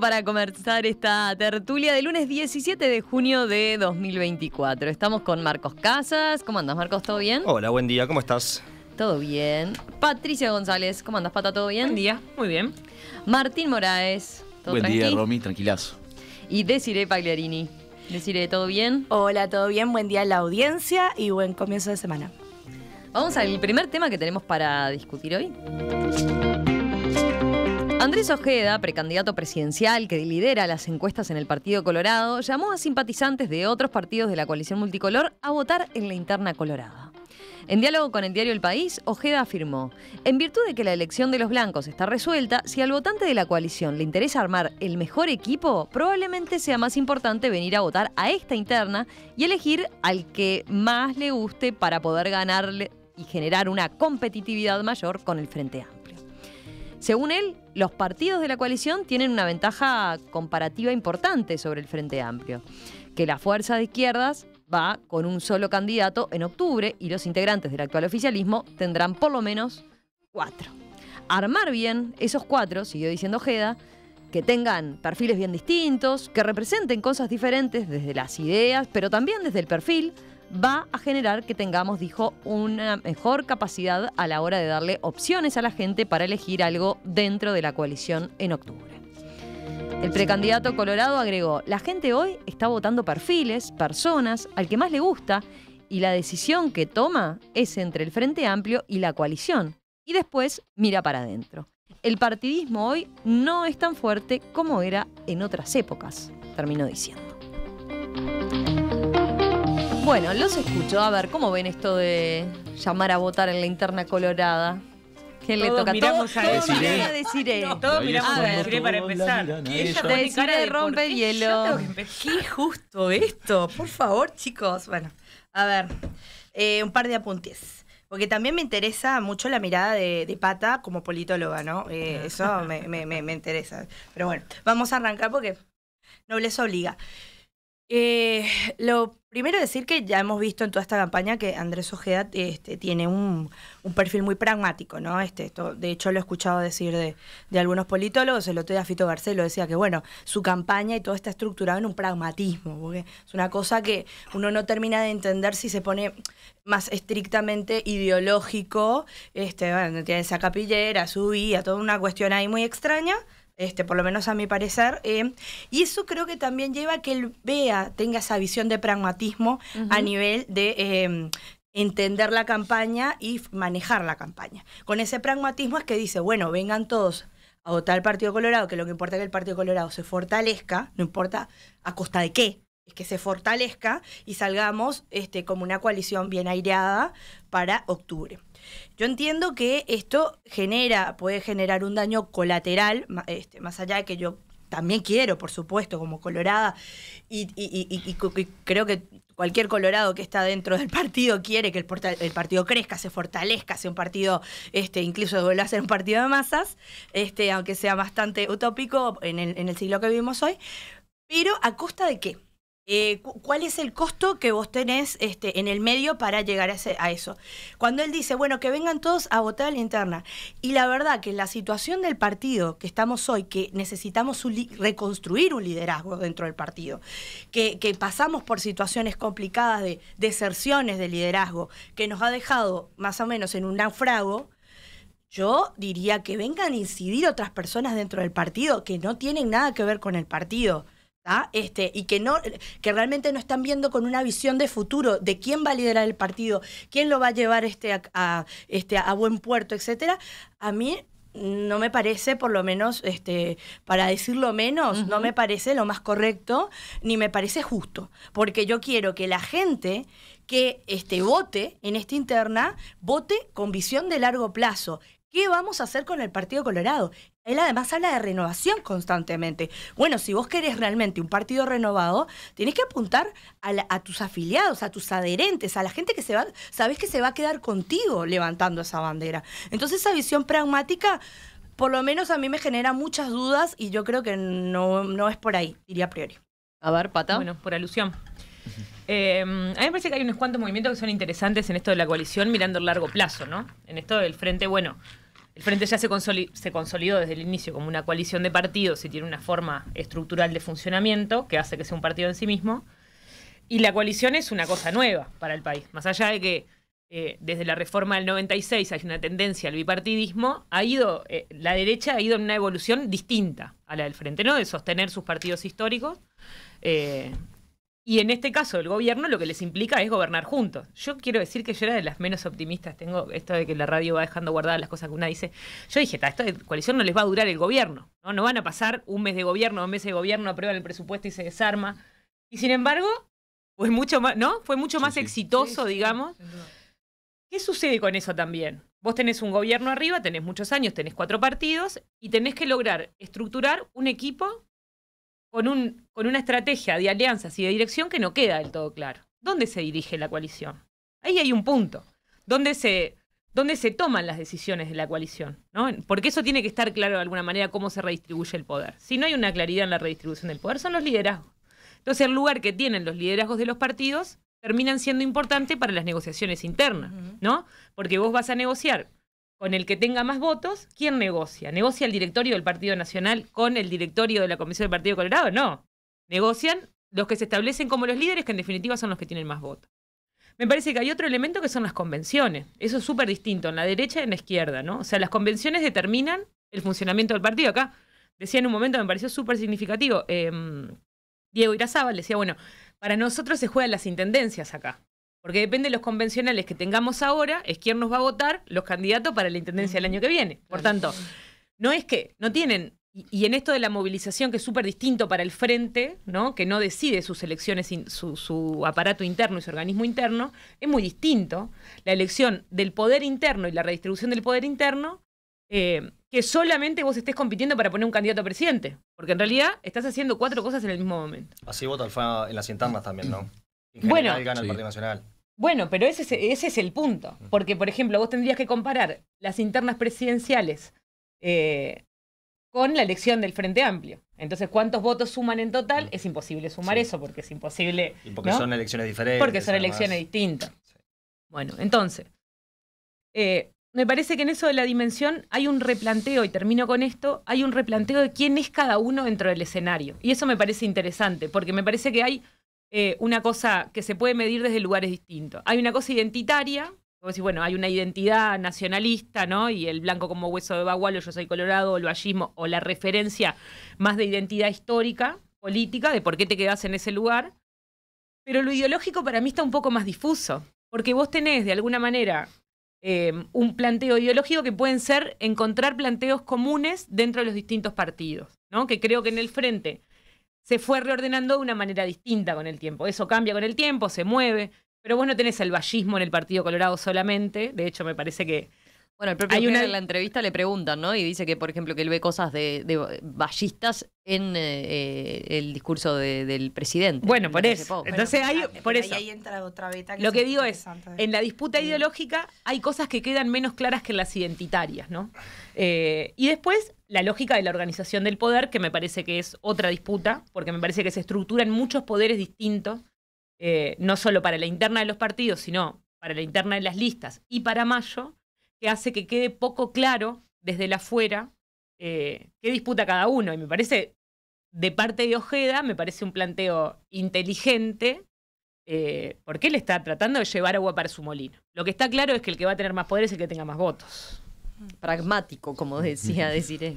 para comenzar esta tertulia del lunes 17 de junio de 2024. Estamos con Marcos Casas. ¿Cómo andas, Marcos? ¿Todo bien? Hola, buen día. ¿Cómo estás? Todo bien. Patricia González. ¿Cómo andas, Pata? ¿Todo bien? Buen día. Muy bien. Martín Moraes. ¿Todo buen día, Romy. Tranquilazo. Y Desiree Pagliarini. Desiree, ¿todo bien? Hola, ¿todo bien? Buen día a la audiencia y buen comienzo de semana. Vamos al primer tema que tenemos para discutir hoy. Andrés Ojeda, precandidato presidencial que lidera las encuestas en el Partido Colorado, llamó a simpatizantes de otros partidos de la coalición multicolor a votar en la interna colorada. En diálogo con el diario El País, Ojeda afirmó, en virtud de que la elección de los blancos está resuelta, si al votante de la coalición le interesa armar el mejor equipo, probablemente sea más importante venir a votar a esta interna y elegir al que más le guste para poder ganarle y generar una competitividad mayor con el Frente Amplio. Según él, los partidos de la coalición tienen una ventaja comparativa importante sobre el Frente Amplio, que la fuerza de izquierdas va con un solo candidato en octubre y los integrantes del actual oficialismo tendrán por lo menos cuatro. Armar bien esos cuatro, siguió diciendo Ojeda, que tengan perfiles bien distintos, que representen cosas diferentes desde las ideas, pero también desde el perfil, va a generar que tengamos, dijo, una mejor capacidad a la hora de darle opciones a la gente para elegir algo dentro de la coalición en octubre. El precandidato Colorado agregó, la gente hoy está votando perfiles, personas, al que más le gusta, y la decisión que toma es entre el Frente Amplio y la coalición, y después mira para adentro. El partidismo hoy no es tan fuerte como era en otras épocas, terminó diciendo. Bueno, los escucho. A ver, ¿cómo ven esto de llamar a votar en la interna colorada? ¿Qué le toca? Miramos a miramos a miramos a para empezar. Ella tiene cara de hielo. Qué, justo esto. Por favor, chicos. Bueno, a ver, eh, un par de apuntes. Porque también me interesa mucho la mirada de, Pata como politóloga, ¿no? Eh, eso me, me, me, interesa. Pero bueno, vamos a arrancar porque no les obliga. Eh, lo primero decir que ya hemos visto en toda esta campaña que Andrés Ojeda este, tiene un, perfil muy pragmático, ¿no? Este, de hecho, lo he escuchado decir de, de algunos politólogos, el otro día Fito lo decía que, bueno, su campaña y todo está estructurado en un pragmatismo, porque es una cosa que uno no termina de entender si se pone más estrictamente ideológico, este, bueno, tiene esa capillera, su vida, toda una cuestión ahí muy extraña este, por lo menos a mi parecer. Eh, y eso creo que también lleva a que él vea, tenga esa visión de pragmatismo a nivel de em, entender la campaña y manejar la campaña. Con ese pragmatismo es que dice, bueno, vengan todos a votar al Partido Colorado, que lo que importa es que el Partido Colorado se fortalezca, no importa a costa de qué, es que se fortalezca y salgamos este, como una coalición bien aireada para octubre. Yo entiendo que esto genera, puede generar un daño colateral, este, más allá de que yo también quiero, por supuesto, como colorada, y, creo que cualquier colorado que está dentro del partido quiere que el, partido crezca, se fortalezca, sea un partido, este, incluso vuelva a ser un partido de masas, este, aunque sea bastante utópico en el, en el siglo que vivimos hoy, pero a costa de qué? Eh, ¿Cuál es el costo que vos tenés este, en el medio para llegar a, eso? Cuando él dice, bueno, que vengan todos a votar a la interna. Y la verdad que la situación del partido que estamos hoy, que necesitamos reconstruir un liderazgo dentro del partido, que, que, pasamos por situaciones complicadas de deserciones de liderazgo, que nos ha dejado más o menos en un naufrago, yo diría que vengan a incidir otras personas dentro del partido que no tienen nada que ver con el partido. Este, y que, no, que realmente no están viendo con una visión de futuro de quién va a liderar el partido, quién lo va a llevar este a, este, a buen puerto, etcétera, a mí no me parece, por lo menos, este, para decirlo menos, no me parece lo más correcto, ni me parece justo, porque yo quiero que la gente que este, vote en esta interna, vote con visión de largo plazo, ¿Qué vamos a hacer con el Partido Colorado? Él además habla de renovación constantemente. Bueno, si vos querés realmente un partido renovado, tenés que apuntar a, tus afiliados, a tus adherentes, a la gente que se va, sabés que se va a quedar contigo levantando esa bandera. Entonces esa visión pragmática, por lo menos a mí me genera muchas dudas y yo creo que no, es por ahí, diría a priori. A ver, Pata. Bueno, por alusión. Eh, a mí me parece que hay unos cuantos movimientos que son interesantes en esto de la coalición mirando el largo plazo, ¿no? En esto del frente, bueno, el Frente ya se, consolidó desde el inicio como una coalición de partidos y tiene una forma estructural de funcionamiento que hace que sea un partido en sí mismo. Y la coalición es una cosa nueva para el país. Más allá de que eh, desde la reforma del 96 hay una tendencia al bipartidismo, ha ido, eh, la derecha ha ido en una evolución distinta a la del Frente, ¿no? De sostener sus partidos históricos. Eh, y en este caso, el gobierno lo que les implica es gobernar juntos. Yo quiero decir que yo era de las menos optimistas. Tengo esto de que la radio va dejando guardadas las cosas que una dice. Yo dije, esta coalición no les va a durar el gobierno. No, no van a pasar un mes de gobierno, dos meses de gobierno, aprueban el presupuesto y se desarma. Y sin embargo, fue mucho más, ¿no? Fue mucho más exitoso, digamos. ¿Qué sucede con eso también? Vos tenés un gobierno arriba, tenés muchos años, tenés cuatro partidos y tenés que lograr estructurar un equipo con, un, con una estrategia de alianzas y de dirección que no queda del todo claro. ¿Dónde se dirige la coalición? Ahí hay un punto. ¿Dónde se, se toman las decisiones de la coalición? Porque eso tiene que estar claro de alguna manera cómo se redistribuye el poder. Si no hay una claridad en la redistribución del poder, son los liderazgos. Entonces el lugar que tienen los liderazgos de los partidos terminan siendo importante para las negociaciones internas, ¿no? Porque vos vas a negociar con el que tenga más votos, ¿quién negocia? ¿Negocia el directorio del Partido Nacional con el directorio de la Comisión del Partido Colorado? No. Negocian los que se establecen como los líderes, que en definitiva son los que tienen más votos. Me parece que hay otro elemento que son las convenciones. Eso es súper distinto en la derecha y en la izquierda, ¿no? O sea, las convenciones determinan el funcionamiento del partido. Acá decía en un momento, me pareció súper significativo, em, Diego Irazábal decía, bueno, para nosotros se juegan las intendencias acá. Porque depende de los convencionales que tengamos ahora, es quién nos va a votar los candidatos para la intendencia del año que viene. Por tanto, no es que no tienen. Y, en esto de la movilización, que es súper distinto para el frente, ¿no? que no decide sus elecciones, su, aparato interno y su organismo interno, es muy distinto la elección del poder interno y la redistribución del poder interno eh, que solamente vos estés compitiendo para poner un candidato a presidente. Porque en realidad estás haciendo cuatro cosas en el mismo momento. Así vota en las internas también, ¿no? bueno, Bueno, pero ese es, el punto. Porque, por ejemplo, vos tendrías que comparar las internas presidenciales eh, con la elección del Frente Amplio. Entonces, ¿cuántos votos suman en total? Es imposible sumar eso porque es imposible. porque son elecciones diferentes. Porque son elecciones distintas. Bueno, entonces, eh, me parece que en eso de la dimensión hay un replanteo, y termino con esto, hay un replanteo de quién es cada uno dentro del escenario. Y eso me parece interesante, porque me parece que hay eh, una cosa que se puede medir desde lugares distintos. Hay una cosa identitaria, como decir, bueno, hay una identidad nacionalista, ¿no? Y el blanco como hueso de bagualo, yo soy colorado, o el vallismo, o la referencia más de identidad histórica, política, de por qué te quedas en ese lugar. Pero lo ideológico para mí está un poco más difuso, porque vos tenés de alguna manera eh, un planteo ideológico que pueden ser encontrar planteos comunes dentro de los distintos partidos, ¿no? Que creo que en el frente se fue reordenando de una manera distinta con el tiempo. Eso cambia con el tiempo, se mueve, pero vos no tenés el vallismo en el Partido Colorado solamente. De hecho, me parece que bueno, el propio Hay en la entrevista le preguntan, ¿no? Y dice que, por ejemplo, que él ve cosas de, de ballistas en eh, eh, el discurso del presidente. Bueno, por eso. Oh, Entonces hay, Ahí entra otra Lo que digo es, en la disputa ideológica hay cosas que quedan menos claras que las identitarias, ¿no? Eh, y después la lógica de la organización del poder, que me parece que es otra disputa, porque me parece que se estructuran muchos poderes distintos, no solo para la interna de los partidos, sino para la interna de las listas y para Mayo que hace que quede poco claro desde la afuera eh, qué disputa cada uno. Y me parece, de parte de Ojeda, me parece un planteo inteligente, eh, porque él está tratando de llevar agua para su molino. Lo que está claro es que el que va a tener más poder es el que tenga más votos. Pragmático, como decía Deciré.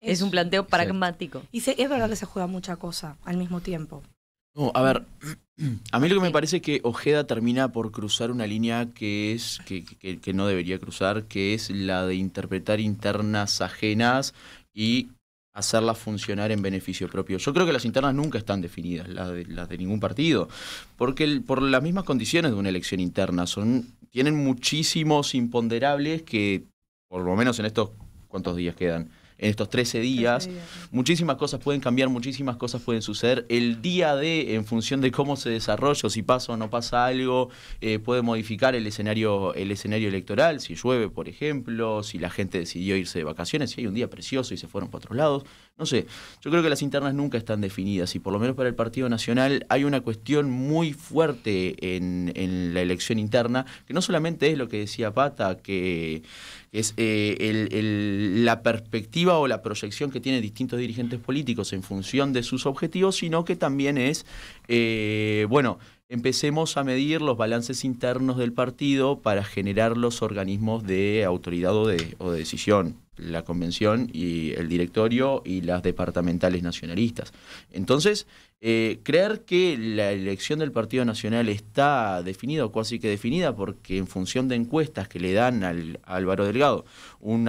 Es, un planteo pragmático. Y es verdad que se juega mucha cosa al mismo tiempo. No, a ver, a mí lo que me parece es que Ojeda termina por cruzar una línea que es que, que, no debería cruzar, que es la de interpretar internas ajenas y hacerlas funcionar en beneficio propio. Yo creo que las internas nunca están definidas, las de, las de ningún partido, porque por las mismas condiciones de una elección interna son tienen muchísimos imponderables que, por lo menos en estos cuantos días quedan, en estos 13 días. Muchísimas cosas pueden cambiar, muchísimas cosas pueden suceder. El día de, en función de cómo se desarrolla, si pasa o no pasa algo, eh, puede modificar el escenario, el escenario electoral, si llueve, por ejemplo, si la gente decidió irse de vacaciones, si hay un día precioso y se fueron para otros lados. No sé, yo creo que las internas nunca están definidas y por lo menos para el Partido Nacional hay una cuestión muy fuerte en, la elección interna, que no solamente es lo que decía Pata, que es eh, la perspectiva o la proyección que tienen distintos dirigentes políticos en función de sus objetivos, sino que también es, eh, bueno, empecemos a medir los balances internos del partido para generar los organismos de autoridad o de decisión la convención y el directorio y las departamentales nacionalistas. Entonces, eh, creer que la elección del Partido Nacional está definida o casi que definida porque en función de encuestas que le dan al, a Álvaro Delgado un,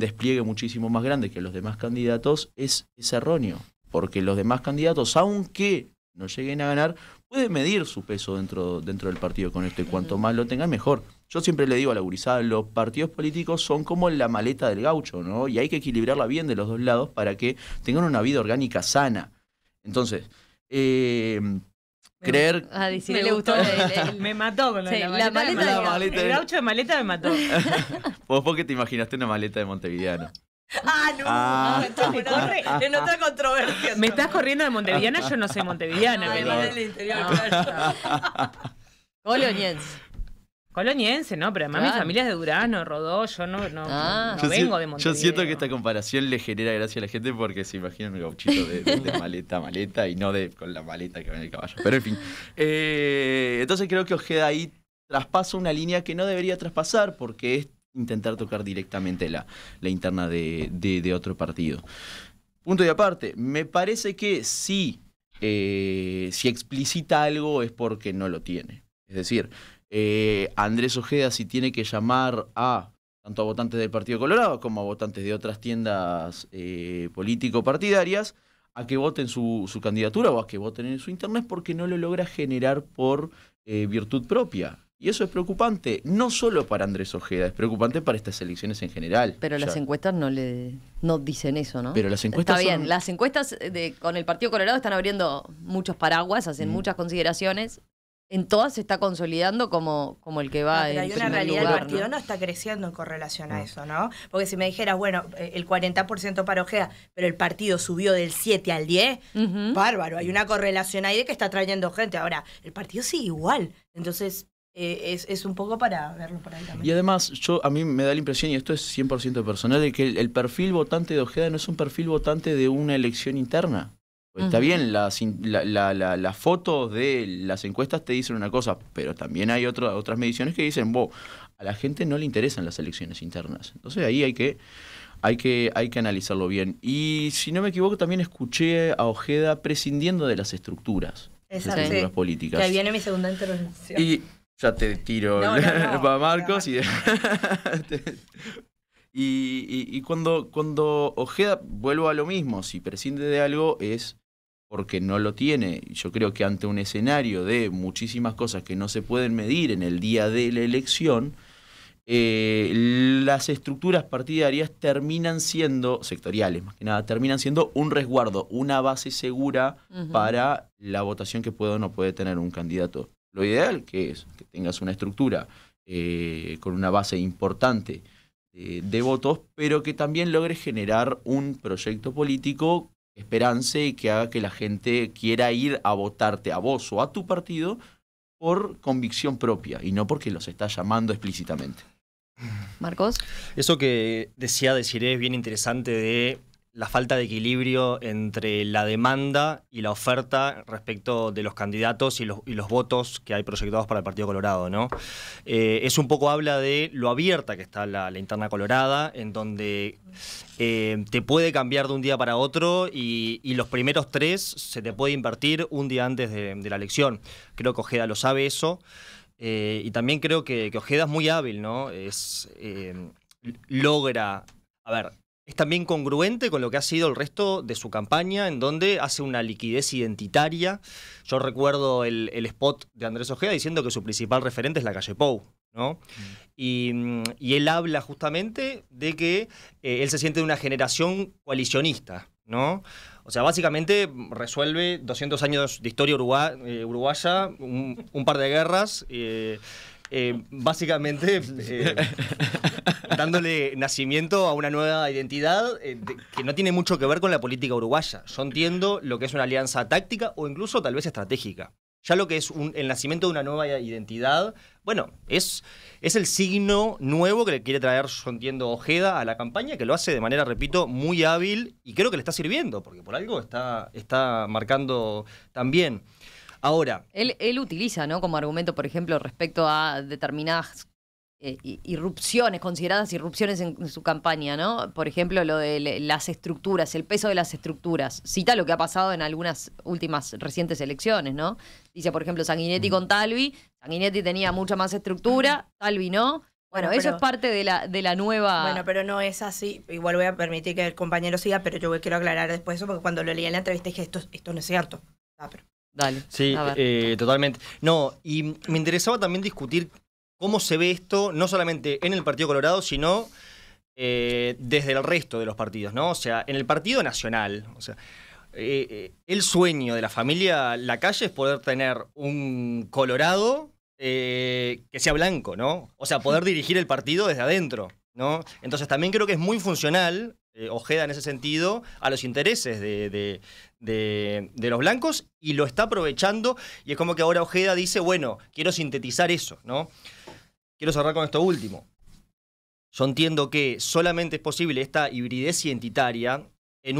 despliegue muchísimo más grande que los demás candidatos es erróneo, porque los demás candidatos, aunque no lleguen a ganar, puede medir su peso dentro, dentro del partido con esto y cuanto más lo tenga, mejor. Yo siempre le digo a la gurizada, los partidos políticos son como la maleta del gaucho, ¿no? Y hay que equilibrarla bien de los dos lados para que tengan una vida orgánica sana. Entonces, eh, creer. Ah, me, gustó. El, me mató con la, La maleta, El gaucho de maleta me mató. ¿Vos te imaginaste una maleta de Montevideo? Ah, no, ah, no ah, ah. Me estás corriendo de Montevidiana, yo no soy Montevidiana. No, ah. Coloniense. Coloniense, ¿no? Pero además mi familia es de Durano, Rodó, yo no, no, vengo de Montevideo. Yo siento que esta comparación le genera gracia a la gente porque se imaginan el gauchito de, maleta maleta y no de con la maleta que va en el caballo. Pero en fin. Eh, entonces creo que Ojeda ahí traspasa una línea que no debería traspasar porque es intentar tocar directamente la, interna de, de, otro partido. Punto y aparte, me parece que sí, eh, si explicita algo es porque no lo tiene. Es decir, eh, Andrés Ojeda si tiene que llamar a tanto a votantes del Partido Colorado como a votantes de otras tiendas eh, político-partidarias, a que voten su, su, candidatura o a que voten en su internet porque no lo logra generar por virtud propia. Y eso es preocupante, no solo para Andrés Ojeda, es preocupante para estas elecciones en general. Pero las encuestas no le dicen eso, ¿no? Pero las encuestas. Está bien, las encuestas con el Partido Colorado están abriendo muchos paraguas, hacen mm. muchas consideraciones. En todas se está consolidando como, como el que va en hay una realidad, lugar, el partido ¿no? está creciendo en correlación a eso, ¿no? Porque si me dijeras, bueno, eh, el 40% para Ojeda, pero el partido subió del 7 al 10, bárbaro, hay una correlación ahí de que está trayendo gente. Ahora, el partido sigue igual. Entonces, eh, es, un poco para verlo por ahí también. Y además, yo, a mí me da la impresión, y esto es 100% personal, de que el, perfil votante de Ojeda no es un perfil votante de una elección interna. Pues está bien, las, fotos de las encuestas te dicen una cosa, pero también hay otras mediciones que dicen, Bo, a la gente no le interesan las elecciones internas. Entonces ahí hay que, hay que, hay que analizarlo bien. Y si no me equivoco, también escuché a Ojeda prescindiendo de las estructuras. Exacto. Las políticas. Que ahí viene mi segunda intervención ya te tiro para Marcos y... cuando, cuando Ojeda, vuelvo a lo mismo, si prescinde de algo es porque no lo tiene. Yo creo que ante un escenario de muchísimas cosas que no se pueden medir en el día de la elección, eh, las estructuras partidarias terminan siendo, sectoriales más que nada, terminan siendo un resguardo, una base segura para la votación que puede o no puede tener un candidato. Lo ideal que es que tengas una estructura eh, con una base importante eh, de votos, pero que también logres generar un proyecto político esperance y que haga que la gente quiera ir a votarte a vos o a tu partido por convicción propia y no porque los estás llamando explícitamente. Marcos. Eso que decía decir es bien interesante de la falta de equilibrio entre la demanda y la oferta respecto de los candidatos y los, votos que hay proyectados para el Partido Colorado. ¿no? Eh, es un poco habla de lo abierta que está la, interna colorada, en donde eh, te puede cambiar de un día para otro y, los primeros tres se te puede invertir un día antes de, la elección. Creo que Ojeda lo sabe eso. Eh, y también creo que, Ojeda es muy hábil, ¿no? Es, logra... A ver, es también congruente con lo que ha sido el resto de su campaña, en donde hace una liquidez identitaria. Yo recuerdo el, spot de Andrés Ojea diciendo que su principal referente es la calle Pou. ¿no? Y, él habla justamente de que eh, él se siente de una generación coalicionista. ¿no? O sea, básicamente resuelve 200 años de historia eh, uruguaya, un, par de guerras. Eh, eh, básicamente eh, dándole nacimiento a una nueva identidad eh, que no tiene mucho que ver con la política uruguaya. Yo entiendo lo que es una alianza táctica o incluso tal vez estratégica. Ya lo que es el nacimiento de una nueva identidad, bueno, es, es el signo nuevo que le quiere traer, yo entiendo, Ojeda a la campaña, que lo hace de manera, repito, muy hábil y creo que le está sirviendo, porque por algo está, está marcando también. Ahora. Él, él utiliza, ¿no? Como argumento, por ejemplo, respecto a determinadas eh, irrupciones, consideradas irrupciones en, su campaña, ¿no? Por ejemplo, lo de las estructuras, el peso de las estructuras. Cita lo que ha pasado en algunas últimas recientes elecciones, ¿no? Dice, por ejemplo, Sanguinetti con Talvi. Sanguinetti tenía mucha más estructura, Talvi no. Bueno, eso es parte de la, de la nueva. Bueno, pero no es así. Igual voy a permitir que el compañero siga, pero yo quiero aclarar después eso, porque cuando lo leí en la entrevista dije, esto, esto no es cierto. Ah, pero Dale. Sí, eh, totalmente. No, y me interesaba también discutir cómo se ve esto, no solamente en el Partido Colorado, sino eh, desde el resto de los partidos, ¿no? O sea, en el Partido Nacional, o sea, eh, el sueño de la familia La Calle es poder tener un Colorado que sea blanco, ¿no? O sea, poder dirigir el partido desde adentro, ¿no? Entonces también creo que es muy funcional Ojeda en ese sentido a los intereses de, de, los blancos y lo está aprovechando. Y es como que ahora Ojeda dice, bueno, quiero sintetizar eso, ¿no? Quiero cerrar con esto último. Yo entiendo que solamente es posible esta hibridez identitaria en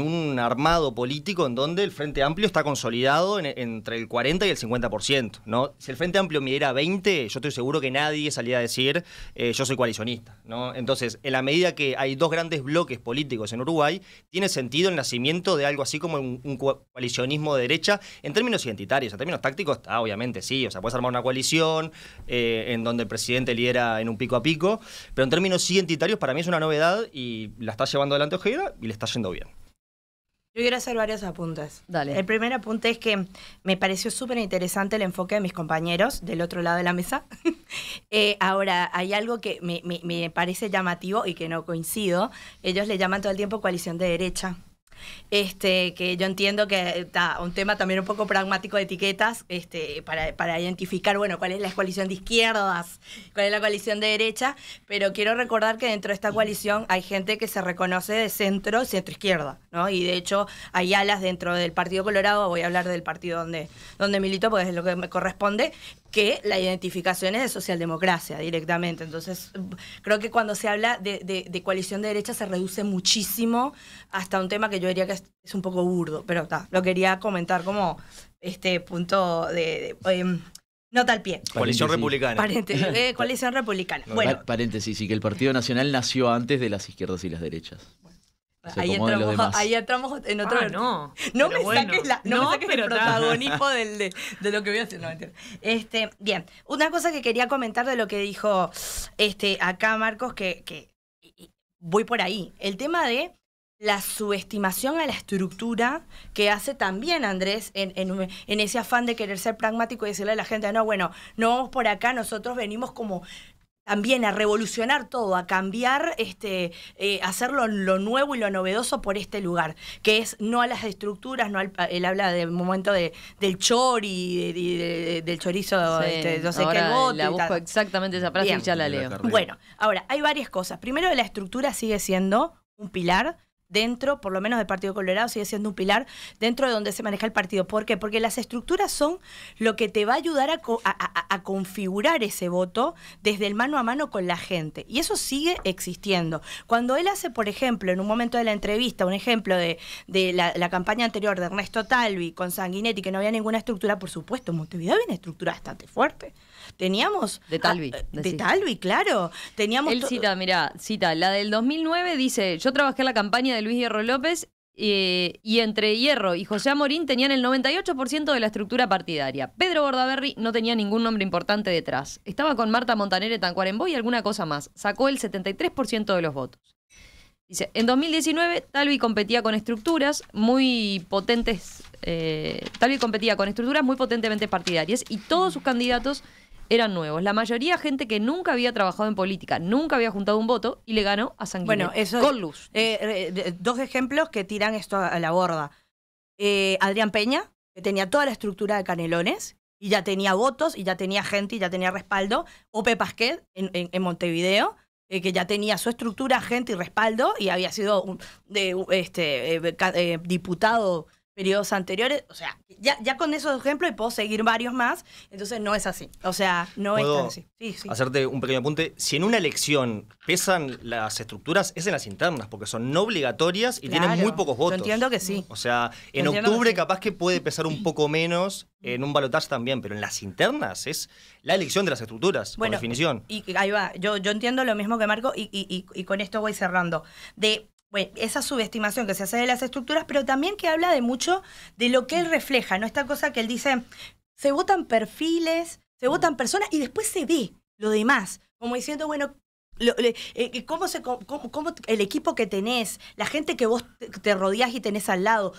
un, armado político en donde el Frente Amplio está consolidado entre el 40 y el 50%. ¿no? Si el Frente Amplio midiera 20, yo estoy seguro que nadie salía a decir eh, yo soy coalicionista. ¿no? Entonces, en la medida que hay dos grandes bloques políticos en Uruguay, tiene sentido el nacimiento de algo así como un, coalicionismo de derecha en términos identitarios, en términos tácticos, obviamente sí, o sea, puedes armar una coalición eh, en donde el presidente lidera en un pico a pico, pero en términos identitarios para mí es una novedad y la está llevando adelante Ojeda y le está yendo bien. Yo quiero hacer varios apuntes. Dale. El primer apunte es que me pareció súper interesante el enfoque de mis compañeros del otro lado de la mesa. Eh, ahora, hay algo que me, me, me parece llamativo y que no coincido. Ellos le llaman todo el tiempo coalición de derecha. Este, que yo entiendo que está un tema también un poco pragmático de etiquetas este, para, identificar, bueno, cuál es la coalición de izquierdas, cuál es la coalición de derecha, pero quiero recordar que dentro de esta coalición hay gente que se reconoce de centro, centro-izquierda, ¿no? Y de hecho hay alas dentro del Partido Colorado, voy a hablar del partido donde, donde milito porque es lo que me corresponde, que la identificación es de socialdemocracia directamente. Entonces, creo que cuando se habla de, coalición de derecha se reduce muchísimo hasta un tema que yo diría que es, un poco burdo, pero está, lo quería comentar como este punto de... tal em, Nota al pie. Coalición Republicana. Paréntesis, coalición Republicana. Eh, Paréntesis, y que el Partido Nacional nació antes de las izquierdas y las derechas. Ahí entramos, en otro. Ah, no, me saques la, no, me saques el protagonismo de, lo que voy a hacer. No, Este, bien, una cosa que quería comentar de lo que dijo este, acá Marcos, que, que voy por ahí. El tema de la subestimación a la estructura que hace también Andrés en, en, ese afán de querer ser pragmático y decirle a la gente, no, bueno, no vamos por acá, nosotros venimos como también a revolucionar todo, a cambiar, este, eh, hacerlo lo nuevo y lo novedoso por este lugar, que es no a las estructuras, no él habla del momento de, del chori, del chorizo, este, no sé qué bote. La busco exactamente esa frase y ya la leo. Bueno, ahora, hay varias cosas. Primero, la estructura sigue siendo un pilar, dentro, por lo menos del Partido Colorado, sigue siendo un pilar dentro de donde se maneja el partido. ¿Por qué? Porque las estructuras son lo que te va a ayudar a, configurar ese voto desde el mano a mano con la gente. Y eso sigue existiendo. Cuando él hace, por ejemplo, en un momento de la entrevista, un ejemplo de, la, campaña anterior de Ernesto Talvi con Sanguinetti, que no había ninguna estructura, por supuesto, Montevideo había una estructura bastante fuerte. Teníamos... De Talvi. de Talvi, claro. Teníamos... Él cita, mira, cita, la del 2009 dice, yo trabajé en la campaña de Luis Hierro López eh, y entre Hierro y José Amorín tenían el 98% de la estructura partidaria. Pedro Bordaberry no tenía ningún nombre importante detrás. Estaba con Marta Montaner en Tancuarembó y alguna cosa más. Sacó el 73% de los votos. Dice, en 2019 Talvi competía con estructuras muy potentes, eh, Talvi competía con estructuras muy potentemente partidarias y todos sus candidatos eran nuevos. La mayoría gente que nunca había trabajado en política, nunca había juntado un voto y le ganó a Sanguinetti. Bueno, eso, con eh, eh, dos ejemplos que tiran esto a la borda. Eh, Adrián Peña, que tenía toda la estructura de Canelones y ya tenía votos y ya tenía gente y ya tenía respaldo. Ope Pasquet en, Montevideo, que ya tenía su estructura, gente y respaldo y había sido este, diputado periodos anteriores. O sea, ya, con esos ejemplos y puedo seguir varios más. Entonces no es así. O sea, no es así. Hacerte un pequeño apunte. Si en una elección pesan las estructuras, es en las internas, porque son no obligatorias y tienen muy pocos votos. Yo entiendo que sí. O sea, en octubre capaz que puede pesar un poco menos, en un balotaje también, pero en las internas es la elección de las estructuras, por definición. Y ahí va, yo, yo entiendo lo mismo que Marco y, y, y con esto voy cerrando. De bueno, esa subestimación que se hace de las estructuras, pero también que habla de mucho de lo que él refleja, ¿no? Esta cosa que él dice, se votan perfiles, se votan personas y después se ve lo demás, como diciendo, bueno, eh, cómo, se, cómo, el equipo que tenés, la gente que vos te, te rodeás y tenés al lado,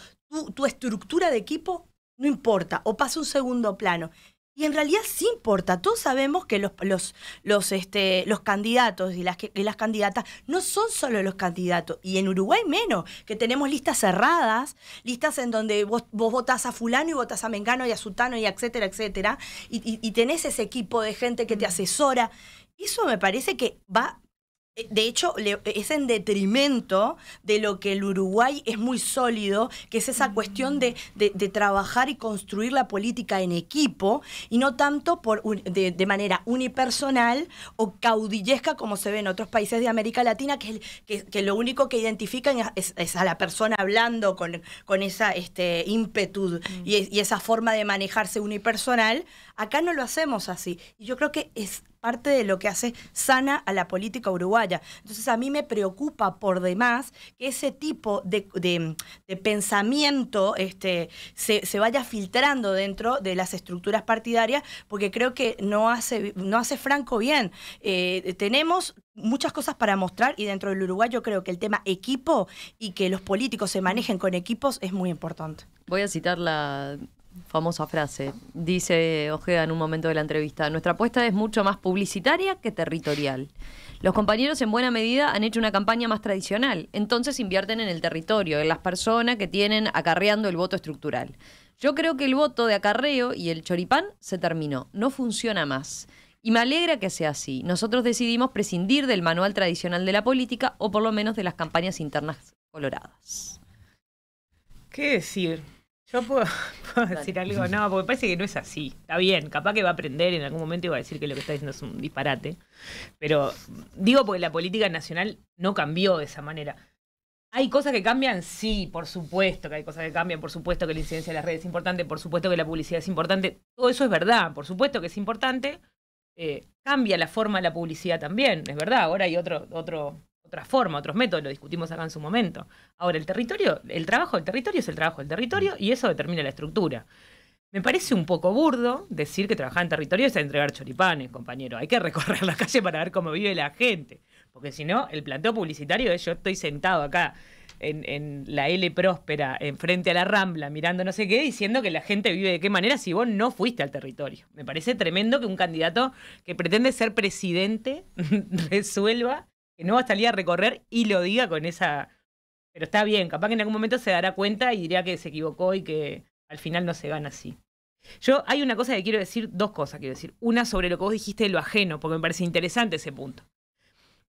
tu estructura de equipo no importa, o pasa un segundo plano. Y en realidad sí importa. Todos sabemos que los, los, los, este, los candidatos y las, las candidatas no son solo los candidatos. Y en Uruguay menos, que tenemos listas cerradas, listas en donde vos, vos votás a fulano y votás a Mengano y a Sutano y etcétera, etcétera. Y, y, y tenés ese equipo de gente que te asesora. Eso me parece que va eh, de hecho, es en detrimento de lo que el Uruguay es muy sólido, que es esa cuestión de, trabajar y construir la política en equipo y no tanto por, de, manera unipersonal o caudillesca como se ve en otros países de América Latina, que, lo único que identifican es, a la persona hablando con, con esa este, ímpetu mm. y, y esa forma de manejarse unipersonal. Acá no lo hacemos así. Y yo creo que es parte de lo que hace sana a la política uruguaya. Entonces a mí me preocupa por demás que ese tipo de, pensamiento este, se, vaya filtrando dentro de las estructuras partidarias, porque creo que no hace, no hace Franco bien. Eh, tenemos muchas cosas para mostrar y dentro del Uruguay yo creo que el tema equipo y que los políticos se manejen con equipos es muy importante. Voy a citar la famosa frase. Dice Ojeda en un momento de la entrevista, nuestra apuesta es mucho más publicitaria que territorial. Los compañeros en buena medida han hecho una campaña más tradicional, entonces invierten en el territorio, en las personas que tienen acarreando el voto estructural. Yo creo que el voto de acarreo y el choripán se terminó, no funciona más. Y me alegra que sea así. Nosotros decidimos prescindir del manual tradicional de la política o por lo menos de las campañas internas coloradas. ¿Qué decir? Yo puedo, decir algo, no, porque parece que no es así. Está bien, capaz que va a aprender en algún momento y va a decir que lo que está diciendo es un disparate. Pero digo porque la política nacional no cambió de esa manera. ¿Hay cosas que cambian? Sí, por supuesto que hay cosas que cambian, por supuesto que la incidencia de las redes es importante, por supuesto que la publicidad es importante. Todo eso es verdad, por supuesto que es importante. Eh, cambia la forma de la publicidad también, es verdad. Ahora hay otro, otro, otra forma, otros métodos, lo discutimos acá en su momento. Ahora, el territorio, el trabajo del territorio es el trabajo del territorio y eso determina la estructura. Me parece un poco burdo decir que trabajar en territorio es entregar choripanes, compañero. Hay que recorrer la calle para ver cómo vive la gente. Porque si no, el planteo publicitario es yo estoy sentado acá en, en, la L próspera, enfrente a la Rambla, mirando no sé qué, diciendo que la gente vive de qué manera si vos no fuiste al territorio. Me parece tremendo que un candidato que pretende ser presidente resuelva que no va a salir a recorrer y lo diga con esa... Pero está bien, capaz que en algún momento se dará cuenta y dirá que se equivocó y que al final no se gana así. Yo hay una cosa que quiero decir, dos cosas quiero decir. Una sobre lo que vos dijiste de lo ajeno, porque me parece interesante ese punto.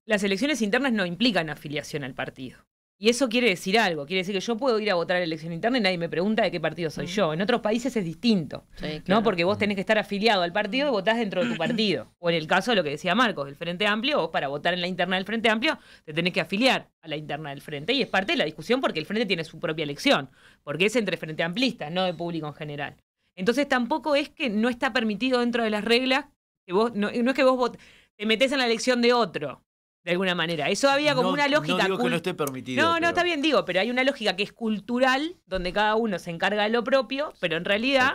Las elecciones internas no implican afiliación al partido. Y eso quiere decir algo, quiere decir que yo puedo ir a votar a la elección interna y nadie me pregunta de qué partido soy mm. yo. En otros países es distinto, ¿no? Porque vos tenés que estar afiliado al partido y mm. votás dentro de tu partido. O en el caso de lo que decía Marcos, del Frente Amplio, vos para votar en la interna del Frente Amplio te tenés que afiliar a la interna del Frente. Y es parte de la discusión porque el Frente tiene su propia elección, porque es entre Frente Amplista, no de público en general. Entonces tampoco es que no está permitido dentro de las reglas que vos, no, es que vos te metés en la elección de otro de alguna manera. Eso había como una lógica. No que no esté permitido. No, no, está bien, digo, pero hay una lógica que es cultural, donde cada uno se encarga de lo propio, pero en realidad,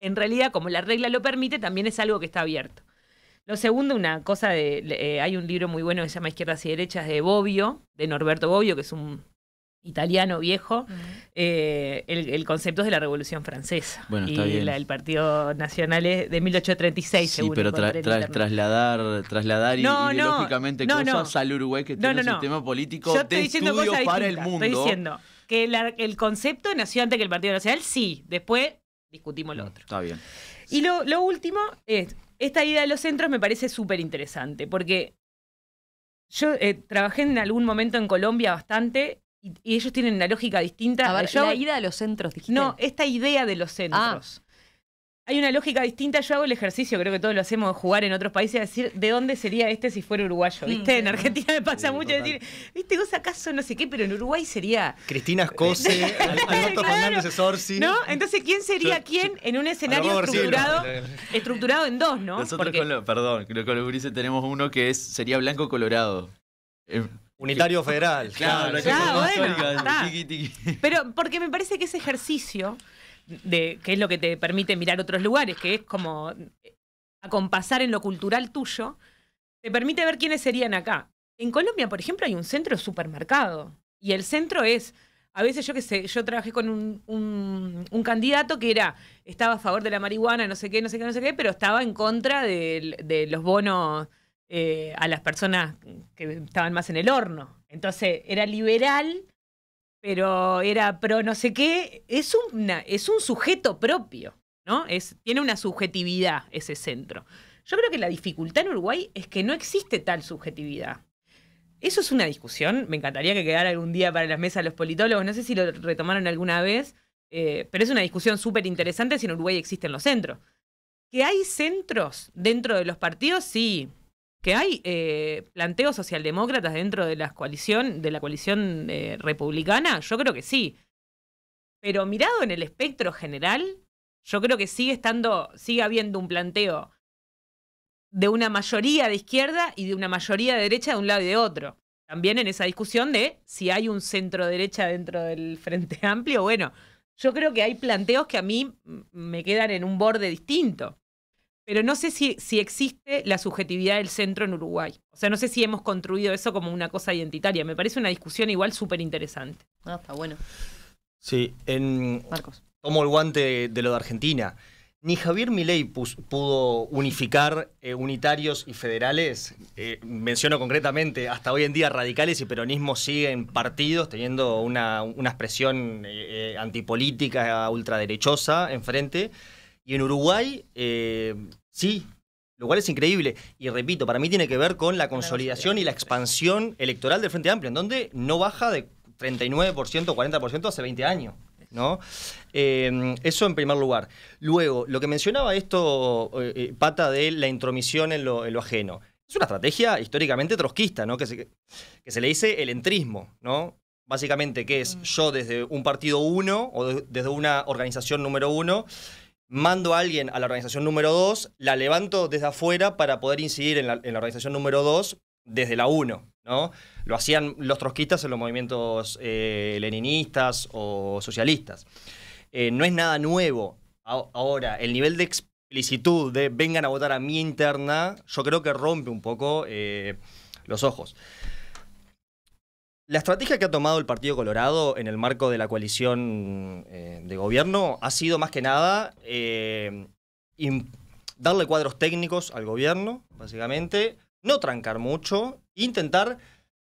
en realidad, como la regla lo permite, también es algo que está abierto. Lo segundo, una cosa de. Eh, hay un libro muy bueno que se llama Izquierdas y Derechas de Bobbio, de Norberto Bobbio, que es un italiano viejo, eh, el, concepto es de la Revolución Francesa bueno, está La, el Partido Nacional es de 1836. Sí, pero trasladar, trasladar ideológicamente cosas al Uruguay que tiene un sistema político de estudio para el mundo. Estoy diciendo que el concepto nació antes que el Partido Nacional, sí, después discutimos lo mm, otro. Está bien. Y lo, último es, esta idea de los centros me parece súper interesante, porque yo eh, trabajé en algún momento en Colombia bastante y, ellos tienen una lógica distinta. la ida a los centros, No, esta idea de los ah. centros. Hay una lógica distinta. Yo hago el ejercicio, creo que todos lo hacemos, de jugar en otros países, decir de dónde sería este si fuera uruguayo. Mm, ¿Viste? en Argentina me pasa mucho decir, ¿viste? Vos acaso no sé qué, pero en Uruguay sería. Cristina Escose, Alberto Fernández Sorsi. ¿No? Entonces, ¿quién sería quién en un escenario estructurado, estructurado en dos, no? Nosotros, Porque... con los tenemos uno que es sería blanco-colorado. Eh, Unitario federal. Claro, claro, Pero porque me parece que ese ejercicio, de, que es lo que te permite mirar otros lugares, que es como eh, acompasar en lo cultural tuyo, te permite ver quiénes serían acá. En Colombia, por ejemplo, hay un centro de supermercado. Y el centro es, a veces yo que sé, yo trabajé con un, candidato que era, estaba a favor de la marihuana, no sé qué, no sé qué, no sé qué, pero estaba en contra de los bonos eh, a las personas que estaban más en el horno. Entonces era liberal, pero era pro no sé qué. Es, una, es un sujeto propio, ¿no? Es, tiene una subjetividad ese centro. Yo creo que la dificultad en Uruguay es que no existe tal subjetividad. Eso es una discusión, me encantaría que quedara algún día para las mesas los politólogos, no sé si lo retomaron alguna vez, eh, pero es una discusión súper interesante si en Uruguay existen los centros. Que hay centros dentro de los partidos, sí, que hay eh, planteos socialdemócratas dentro de la coalición, de la coalición eh, republicana, yo creo que sí. Pero mirado en el espectro general, yo creo que sigue estando, sigue habiendo un planteo de una mayoría de izquierda y de una mayoría de derecha de un lado y de otro. También en esa discusión de si hay un centro derecha dentro del Frente Amplio, bueno, yo creo que hay planteos que a mí me quedan en un borde distinto pero no sé si, si existe la subjetividad del centro en Uruguay. O sea, no sé si hemos construido eso como una cosa identitaria. Me parece una discusión igual súper interesante. Ah, está bueno. Sí, en... Marcos. Tomo el guante de lo de Argentina. Ni Javier Milei pudo unificar eh, unitarios y federales. Eh, menciono concretamente, hasta hoy en día radicales y peronismo siguen partidos teniendo una, expresión eh, antipolítica ultraderechosa enfrente. Y en Uruguay, Sí, lo cual es increíble. Y repito, para mí tiene que ver con la consolidación y la expansión electoral del Frente Amplio, en donde no baja de 39%, 40% hace 20 años. ¿no? Em, eso en primer lugar. Luego, lo que mencionaba esto, eh, eh, Pata, de la intromisión en lo, ajeno. Es una estrategia históricamente trotskista, ¿no? Que se, le dice el entrismo, ¿no? Básicamente, que es mm. yo desde un partido uno o desde una organización número uno mando a alguien a la organización número 2, la levanto desde afuera para poder incidir en la, organización número 2 desde la 1. ¿no? Lo hacían los trotskistas en los movimientos eh, leninistas o socialistas. Eh, no es nada nuevo. Ahora, el nivel de explicitud de vengan a votar a mi interna, yo creo que rompe un poco eh, los ojos. La estrategia que ha tomado el Partido Colorado en el marco de la coalición eh, de gobierno ha sido más que nada eh, darle cuadros técnicos al gobierno, básicamente, no trancar mucho, intentar,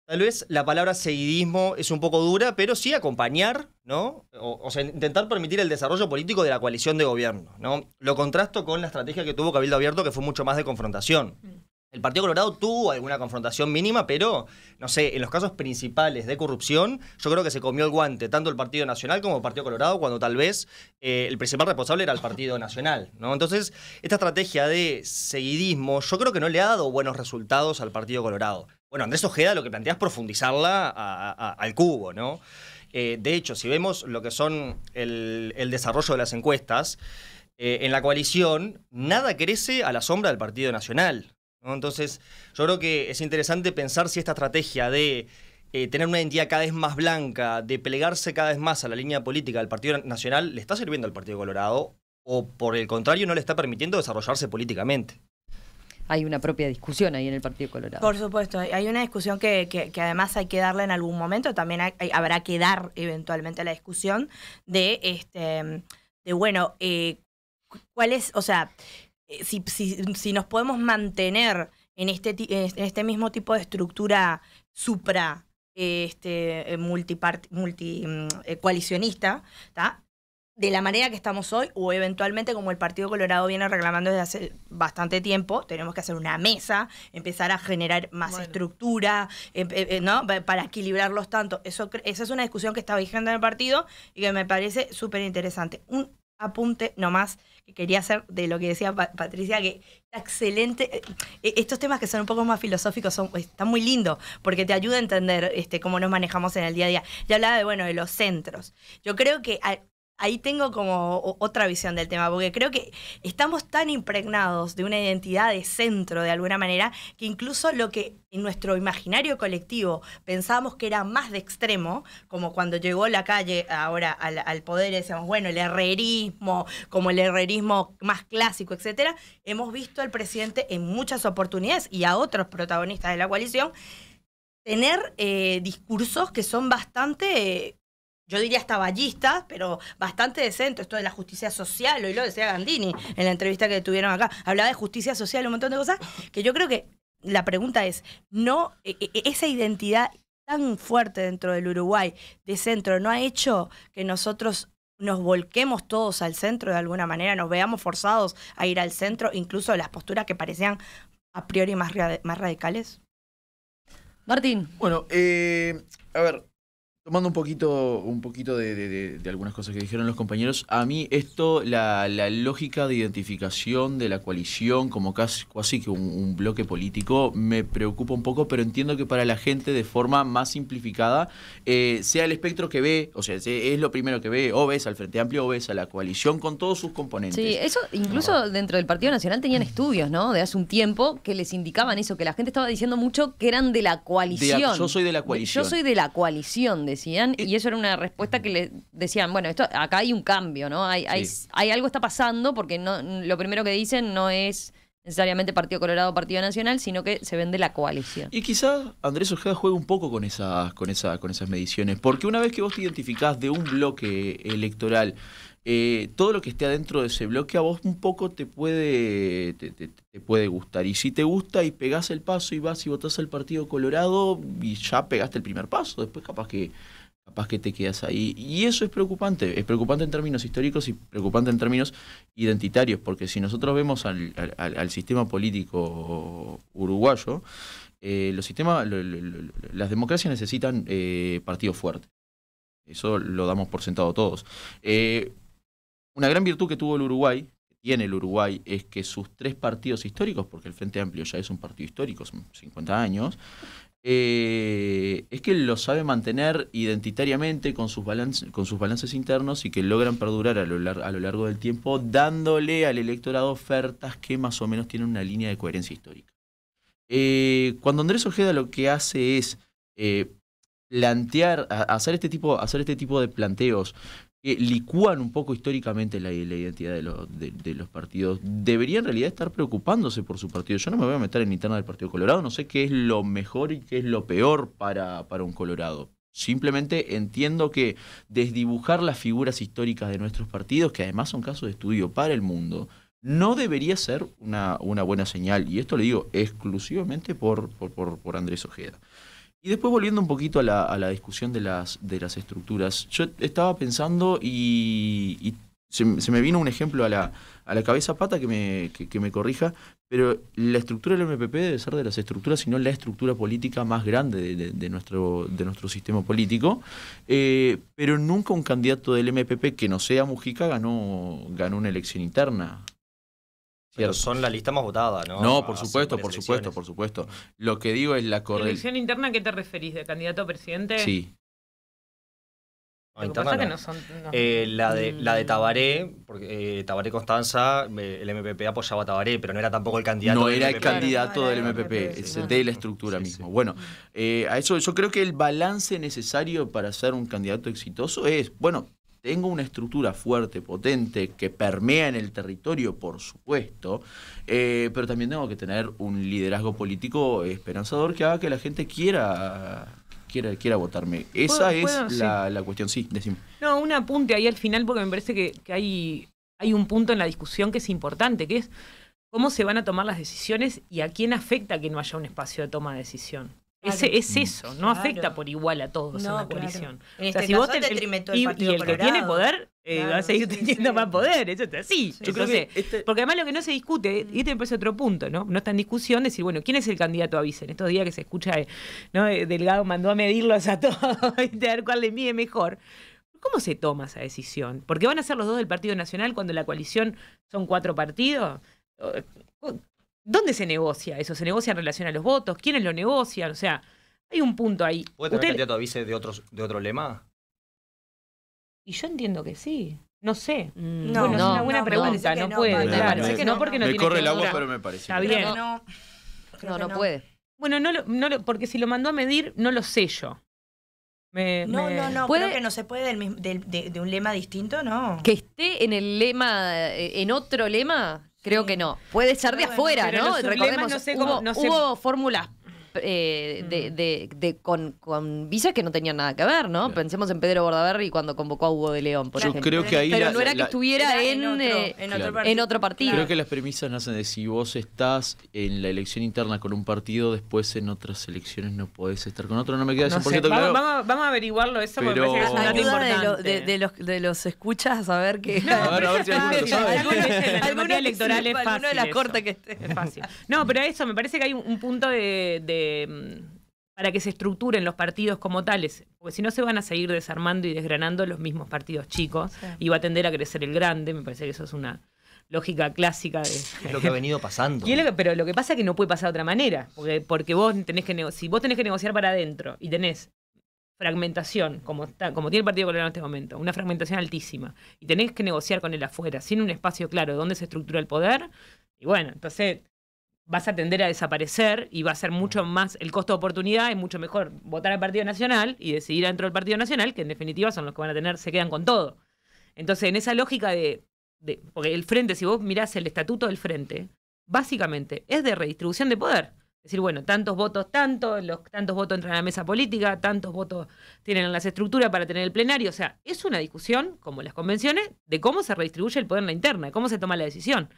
tal vez la palabra seguidismo es un poco dura, pero sí acompañar, ¿no? O, sea, intentar permitir el desarrollo político de la coalición de gobierno, ¿no? Lo contrasto con la estrategia que tuvo Cabildo Abierto, que fue mucho más de confrontación. Mm. El Partido Colorado tuvo alguna confrontación mínima, pero, no sé, en los casos principales de corrupción, yo creo que se comió el guante tanto el Partido Nacional como el Partido Colorado, cuando tal vez eh, el principal responsable era el Partido Nacional. ¿no? Entonces, esta estrategia de seguidismo, yo creo que no le ha dado buenos resultados al Partido Colorado. Bueno, Andrés Ojeda lo que plantea es profundizarla al cubo, ¿no? Eh, de hecho, si vemos lo que son el, desarrollo de las encuestas, eh, en la coalición nada crece a la sombra del Partido Nacional. Entonces, yo creo que es interesante pensar si esta estrategia de eh, tener una identidad cada vez más blanca, de plegarse cada vez más a la línea política del Partido Nacional, le está sirviendo al Partido Colorado o por el contrario no le está permitiendo desarrollarse políticamente hay una propia discusión ahí en el Partido Colorado. Por supuesto, hay una discusión que, además hay que darle en algún momento, también habrá que dar eventualmente la discusión de, este, de bueno, eh, cuál es, o sea, eh, si, nos podemos mantener en este, en este mismo tipo de estructura supra eh, este, eh, multicoalicionista, multi, mm, de la manera que estamos hoy, o eventualmente como el Partido Colorado viene reclamando desde hace bastante tiempo, tenemos que hacer una mesa, empezar a generar más estructura, em, ¿no? Para equilibrarlos tanto. Eso, esa es una discusión que está vigente en el partido y que me parece súper interesante. Un apunte nomás quería hacer de lo que decía Patricia, que está excelente. Eh, eh, estos temas que son un poco más filosóficos son, están muy lindos, porque te ayuda a entender este, cómo nos manejamos en el día a día. Ya hablaba de, bueno, de los centros. Yo creo que ahí tengo como otra visión del tema, porque creo que estamos tan impregnados de una identidad de centro, de alguna manera, que incluso lo que en nuestro imaginario colectivo pensábamos que era más de extremo, como cuando llegó la calle ahora al, poder y decíamos, bueno, el herrerismo, como el herrerismo más clásico, etcétera, hemos visto al presidente en muchas oportunidades y a otros protagonistas de la coalición tener eh, discursos que son bastante yo diría hasta ballista, pero bastante de centro, esto de la justicia social, hoy lo decía Gandini en la entrevista que tuvieron acá, hablaba de justicia social, un montón de cosas, que yo creo que la pregunta es, no, e, e, e, esa identidad tan fuerte dentro del Uruguay de centro no ha hecho que nosotros nos volquemos todos al centro de alguna manera, nos veamos forzados a ir al centro, incluso las posturas que parecían a priori más, más radicales? Martín. Bueno, eh, a ver, Tomando un poquito, un poquito de, algunas cosas que dijeron los compañeros, a mí esto, la, lógica de identificación de la coalición como casi, que un, bloque político, me preocupa un poco, pero entiendo que para la gente de forma más simplificada, eh, sea el espectro que ve, o sea, es lo primero que ve, o ves al Frente Amplio, o ves a la coalición con todos sus componentes. Sí, eso incluso dentro del Partido Nacional tenían estudios, ¿no? De hace un tiempo que les indicaban eso, que la gente estaba diciendo mucho que eran de la coalición. yo soy de la coalición. Yo soy de la coalición, decían y eso era una respuesta que le decían, bueno, esto acá hay un cambio, ¿no? Hay, hay, algo está pasando porque no, lo primero que dicen no es necesariamente Partido Colorado Partido Nacional, sino que se vende la coalición. Y quizás Andrés Ojeda juega un poco con esas, con, esa, con esas mediciones, porque una vez que vos te identificás de un bloque electoral, eh, todo lo que esté adentro de ese bloque a vos un poco te puede, te, puede gustar. Y si te gusta y pegás el paso y vas y votás al Partido Colorado y ya pegaste el primer paso, después capaz que capaz que te quedas ahí. Y eso es preocupante, es preocupante en términos históricos y preocupante en términos identitarios, porque si nosotros vemos al, sistema político uruguayo, eh, los sistemas, las democracias necesitan eh, partidos fuertes. Eso lo damos por sentado todos. Una gran virtud que tuvo el Uruguay, que tiene el Uruguay, es que sus tres partidos históricos, porque el Frente Amplio ya es un partido histórico, son 50 años, eh, es que lo sabe mantener identitariamente con sus, con sus balances internos y que logran perdurar a lo, largo del tiempo, dándole al electorado ofertas que más o menos tienen una línea de coherencia histórica. Eh, cuando Andrés Ojeda lo que hace es eh, plantear, hacer este, tipo, hacer este tipo de planteos que licúan un poco históricamente la, identidad de, los partidos. Debería en realidad estar preocupándose por su partido. Yo no me voy a meter en interna del Partido Colorado, no sé qué es lo mejor y qué es lo peor para, un Colorado. Simplemente entiendo que desdibujar las figuras históricas de nuestros partidos, que además son casos de estudio para el mundo, no debería ser una, buena señal. Y esto le digo exclusivamente por Andrés Ojeda. Y después volviendo un poquito a la, discusión de las, de las estructuras, yo estaba pensando y, se, me vino un ejemplo a la, cabeza, Pata, que me, me corrija, pero la estructura del MPP debe ser de las estructuras, sino la estructura política más grande de, nuestro, de nuestro sistema político. Eh, pero nunca un candidato del MPP que no sea Mujica ganó, ganó una elección interna. Pero son la lista más votada, ¿no? No, por supuesto, por supuesto, por supuesto. Lo que digo es la corrección. ¿Elección interna a qué te referís? ¿De candidato a presidente? Sí. la, de, mm. la de Tabaré, porque eh, Tabaré Constanza, el MPP apoyaba a Tabaré, pero no era tampoco el candidato. No era el candidato del MPP, es de la estructura mismo misma. Bueno, eh, a eso yo creo que el balance necesario para ser un candidato exitoso es, bueno, tengo una estructura fuerte, potente, que permea en el territorio, por supuesto, eh, pero también tengo que tener un liderazgo político esperanzador que haga que la gente quiera quiera, votarme. Esa es la, cuestión, sí, Decimos. No, un apunte ahí al final porque me parece que, hay, hay un punto en la discusión que es importante, que es cómo se van a tomar las decisiones y a quién afecta que no haya un espacio de toma de decisión. Es, mm. eso, no afecta por igual a todos en la coalición. o sea, este si y, el que tiene poder eh, va a seguir teniendo más poder, eso está así. Sí. Este porque además lo que no se discute, y este me parece otro punto, ¿no? No está en discusión decir, bueno, ¿quién es el candidato a vice? En estos días que se escucha, eh, ¿no? Eh, Delgado mandó a medirlos a todos y a ver cuál le mide mejor. ¿Cómo se toma esa decisión? Porque van a ser los dos del Partido Nacional cuando la coalición son cuatro partidos. ¿Dónde se negocia eso? ¿Se negocia en relación a los votos? ¿Quiénes lo negocian? O sea, hay un punto ahí. ¿Puede tener candidato a vice de, de otro lema? Y yo entiendo que sí. No sé. Mm, no, bueno, no, es una buena pregunta. No, puede, me, parece que no, porque no tiene corre el agua, pero me parece. Está bien. No, no, puede. Bueno, no, no lo, porque si lo mandó a medir, no lo sé yo. no, no, no, creo que no se puede del, de, de, un lema distinto, no. Que esté en el lema, eh, en otro lema, Creo que no. Puede estar de afuera, ¿no? Recordemos, no sé cómo, hubo fórmulas eh, mm. de, con, con, visas que no tenían nada que ver, ¿no? Pensemos en Pedro Bordaberry cuando convocó a Hugo de León, por Yo ejemplo. creo que ahí Pero no era que estuviera en, otro, partido. Creo que las premisas nacen de si vos estás en la elección interna con un partido, después en otras elecciones no podés estar con otro. No me queda no por sé. Vamos, Vamos, a averiguarlo eso porque es un dato importante. Lo, de, los, de los escuchas a ver qué... A a ver si alguno sabe. electorales de las Es fácil. No, pero eso, me parece que hay un punto de Mm, para que se estructuren los partidos como tales, porque si no se van a seguir desarmando y desgranando los mismos partidos chicos y va a tender a crecer el grande, me parece que eso es una lógica clásica de... Es lo que ha venido pasando. pero lo que pasa es que no puede pasar de otra manera, porque, vos tenés que si vos tenés que negociar para adentro y tenés fragmentación, como, está, como tiene el Partido Colorado en este momento, una fragmentación altísima, y tenés que negociar con el afuera, sin un espacio claro de dónde se estructura el poder, y bueno, entonces vas a tender a desaparecer y va a ser mucho más el costo de oportunidad, es mucho mejor votar al Partido Nacional y decidir dentro del Partido Nacional, que en definitiva son los que van a tener, se quedan con todo. Entonces, en esa lógica de, porque el frente, si vos mirás el estatuto del frente, básicamente es de redistribución de poder. Es decir, bueno, tantos votos, tantos, los, tantos votos entran a la mesa política, tantos votos tienen las estructuras para tener el plenario. O sea, es una discusión, como las convenciones, de cómo se redistribuye el poder en la interna, de cómo se toma la decisión.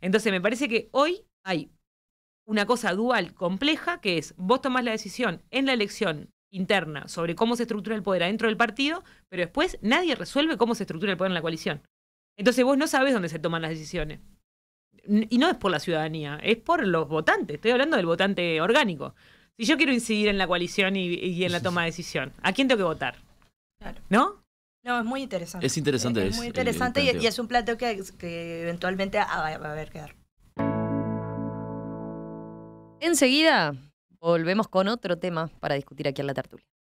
Entonces, me parece que hoy hay una cosa dual compleja, que es vos tomás la decisión en la elección interna sobre cómo se estructura el poder adentro del partido, pero después nadie resuelve cómo se estructura el poder en la coalición. Entonces vos no sabés dónde se toman las decisiones. Y no es por la ciudadanía, es por los votantes. Estoy hablando del votante orgánico. Si yo quiero incidir en la coalición y, en la toma de decisión, ¿a quién tengo que votar? Claro. ¿No? No, es muy interesante. Es interesante. Es, es muy interesante y, es un plato que, eventualmente ah, va a haber que dar. Enseguida volvemos con otro tema para discutir aquí en la tertulia.